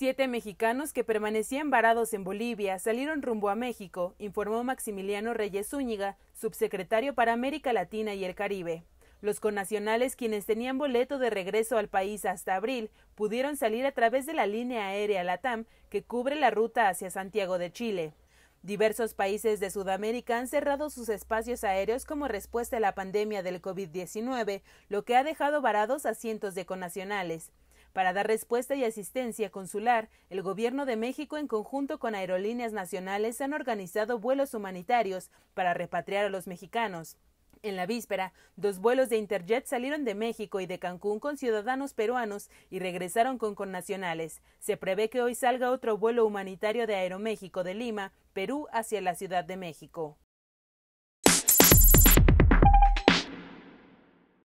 Siete mexicanos que permanecían varados en Bolivia salieron rumbo a México, informó Maximiliano Reyes Zúñiga, subsecretario para América Latina y el Caribe. Los conacionales quienes tenían boleto de regreso al país hasta abril pudieron salir a través de la línea aérea LATAM que cubre la ruta hacia Santiago de Chile. Diversos países de Sudamérica han cerrado sus espacios aéreos como respuesta a la pandemia del COVID-19, lo que ha dejado varados a cientos de connacionales. Para dar respuesta y asistencia consular, el Gobierno de México en conjunto con aerolíneas nacionales han organizado vuelos humanitarios para repatriar a los mexicanos. En la víspera, dos vuelos de Interjet salieron de México y de Cancún con ciudadanos peruanos y regresaron con connacionales. Se prevé que hoy salga otro vuelo humanitario de Aeroméxico de Lima, Perú, hacia la Ciudad de México.